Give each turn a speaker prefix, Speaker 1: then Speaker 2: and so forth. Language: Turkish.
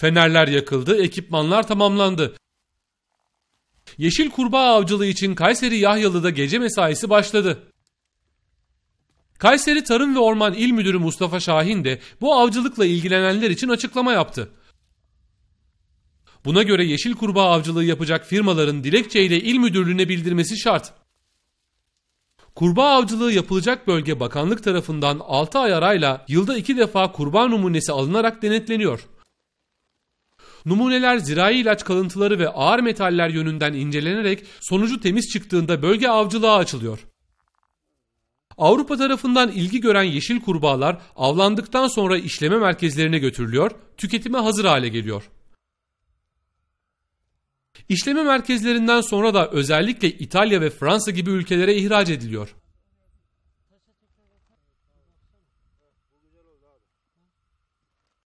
Speaker 1: Fenerler yakıldı, ekipmanlar tamamlandı. Yeşil kurbağa avcılığı için Kayseri Yahyalı'da gece mesaisi başladı. Kayseri Tarım ve Orman İl Müdürü Mustafa Şahin de bu avcılıkla ilgilenenler için açıklama yaptı. Buna göre yeşil kurbağa avcılığı yapacak firmaların dilekçeyle il müdürlüğüne bildirmesi şart. Kurbağa avcılığı yapılacak bölge bakanlık tarafından 6 ay arayla yılda 2 defa kurban numunesi alınarak denetleniyor. Numuneler zirai ilaç kalıntıları ve ağır metaller yönünden incelenerek sonucu temiz çıktığında bölge avcılığa açılıyor. Avrupa tarafından ilgi gören yeşil kurbağalar avlandıktan sonra işleme merkezlerine götürülüyor, tüketime hazır hale geliyor. İşleme merkezlerinden sonra da özellikle İtalya ve Fransa gibi ülkelere ihraç ediliyor.